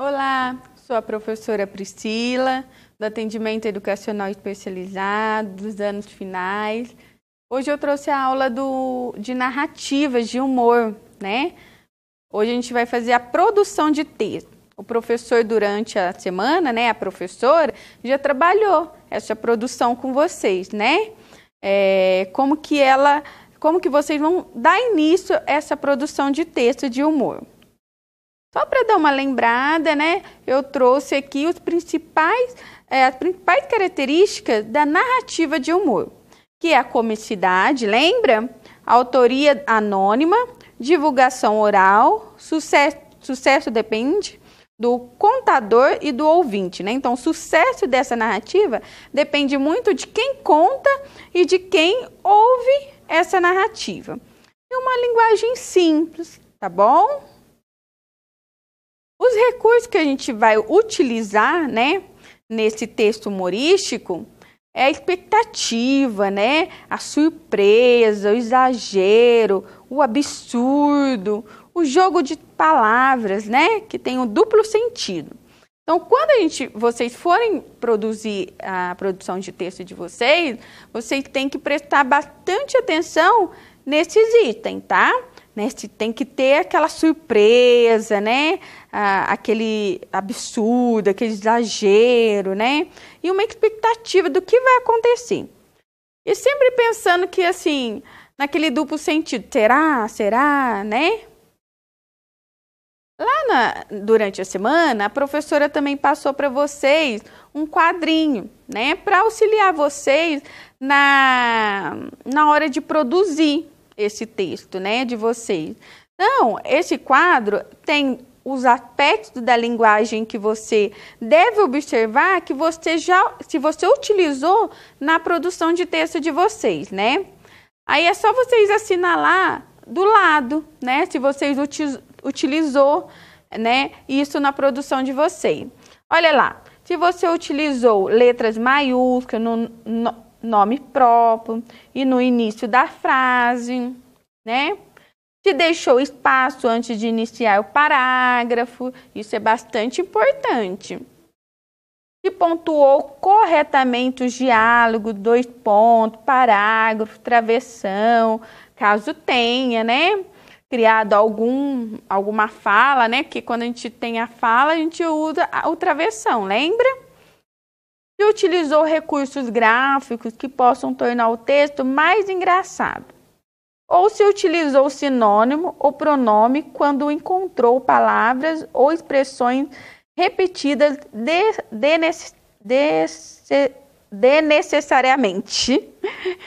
Olá, sou a professora Priscila, do Atendimento Educacional Especializado, dos anos finais. Hoje eu trouxe a aula do, de narrativas de humor, né? Hoje a gente vai fazer a produção de texto. O professor, durante a semana, né, a professora, já trabalhou essa produção com vocês, né? É, como que ela, como que vocês vão dar início a essa produção de texto de humor. Só para dar uma lembrada, né, eu trouxe aqui os principais, é, as principais características da narrativa de humor, que é a comicidade, lembra? Autoria anônima, divulgação oral, sucesso, sucesso depende do contador e do ouvinte, né? Então, o sucesso dessa narrativa depende muito de quem conta e de quem ouve essa narrativa. E uma linguagem simples, tá bom? recursos que a gente vai utilizar, né, nesse texto humorístico, é a expectativa, né? A surpresa, o exagero, o absurdo, o jogo de palavras, né? Que tem um duplo sentido. Então, quando a gente, vocês forem produzir a produção de texto de vocês, vocês têm que prestar bastante atenção nesses itens, tá? Né? tem que ter aquela surpresa, né? ah, aquele absurdo, aquele exagero, né? E uma expectativa do que vai acontecer. E sempre pensando que, assim, naquele duplo sentido, será, será, né? Lá na, durante a semana, a professora também passou para vocês um quadrinho, né, para auxiliar vocês na, na hora de produzir esse texto, né, de vocês. Então, esse quadro tem os aspectos da linguagem que você deve observar que você já se você utilizou na produção de texto de vocês, né? Aí é só vocês assinalar do lado, né? Se vocês utilizou, né, isso na produção de vocês. Olha lá, se você utilizou letras maiúsculas no, no nome próprio e no início da frase, né? que deixou espaço antes de iniciar o parágrafo, isso é bastante importante. E pontuou corretamente os diálogos, dois pontos, parágrafo, travessão, caso tenha, né? Criado algum, alguma fala, né? Porque quando a gente tem a fala, a gente usa o travessão, lembra? E utilizou recursos gráficos que possam tornar o texto mais engraçado ou se utilizou sinônimo ou pronome quando encontrou palavras ou expressões repetidas desnecessariamente. De,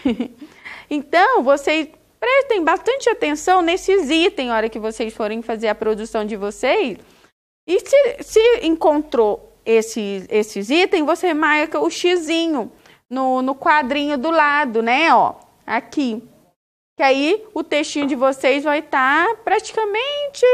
de, de então, vocês prestem bastante atenção nesses itens na hora que vocês forem fazer a produção de vocês. E se, se encontrou esses, esses itens, você marca o xizinho no, no quadrinho do lado, né? Ó, aqui que aí o textinho de vocês vai estar tá praticamente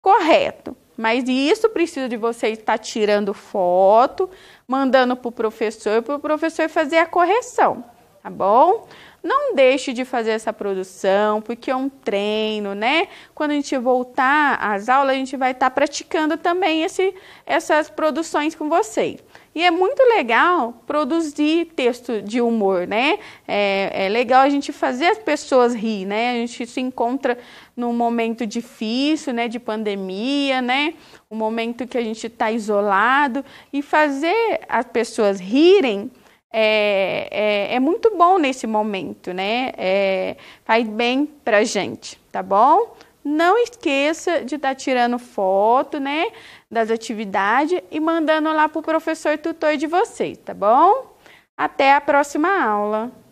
correto. Mas isso precisa de vocês estar tá tirando foto, mandando para o professor, para o professor fazer a correção tá bom? Não deixe de fazer essa produção, porque é um treino, né? Quando a gente voltar às aulas, a gente vai estar tá praticando também esse, essas produções com vocês. E é muito legal produzir texto de humor, né? É, é legal a gente fazer as pessoas rir, né? A gente se encontra num momento difícil, né? De pandemia, né? Um momento que a gente está isolado. E fazer as pessoas rirem é, é, é muito bom nesse momento, né? É, faz bem pra gente, tá bom? Não esqueça de estar tá tirando foto, né? Das atividades e mandando lá pro professor tutor de vocês, tá bom? Até a próxima aula!